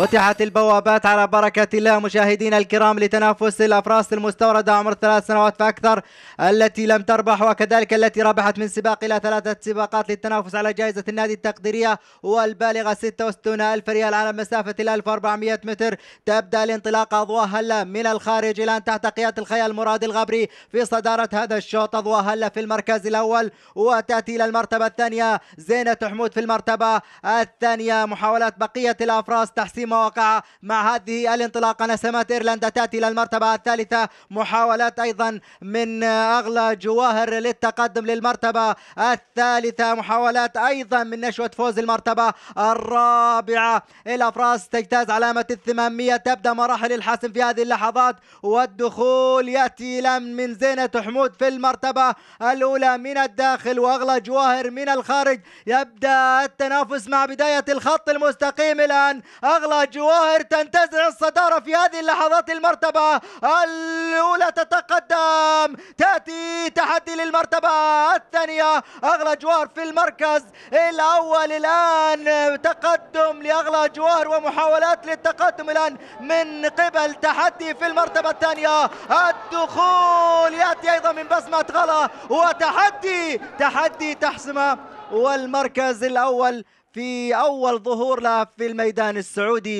فتحت البوابات على بركة الله مشاهدينا الكرام لتنافس الأفراس المستوردة عمر ثلاث سنوات فأكثر التي لم تربح وكذلك التي ربحت من سباق إلى ثلاثة سباقات للتنافس على جائزة النادي التقديرية والبالغة 66 ألف ريال على مسافة 1400 متر تبدأ الانطلاق أضواء هلا من الخارج الآن تحت قيادة الخيال مراد الغبري في صدارة هذا الشوط أضواء هلا في المركز الأول وتأتي إلى المرتبة الثانية زينة حمود في المرتبة الثانية محاولات بقية الأفراس تحسين مواقع مع هذه الانطلاقة نسمات إيرلندا تأتي إلى المرتبة الثالثة محاولات أيضا من أغلى جواهر للتقدم للمرتبة الثالثة محاولات أيضا من نشوة فوز المرتبة الرابعة الأفراس تجتاز علامة ال 800 تبدأ مراحل الحسم في هذه اللحظات والدخول يأتي إلى من زينة حمود في المرتبة الأولى من الداخل وأغلى جواهر من الخارج يبدأ التنافس مع بداية الخط المستقيم الآن أغلى جواهر تنتزع الصدارة في هذه اللحظات المرتبة الأولى تتقدم تأتي تحدي للمرتبة الثانية أغلى جواهر في المركز الأول الآن تقدم لأغلى جواهر ومحاولات للتقدم الآن من قبل تحدي في المرتبة الثانية الدخول يأتي أيضا من بسمة غلا وتحدي تحدي تحسمه والمركز الأول في أول ظهور له في الميدان السعودي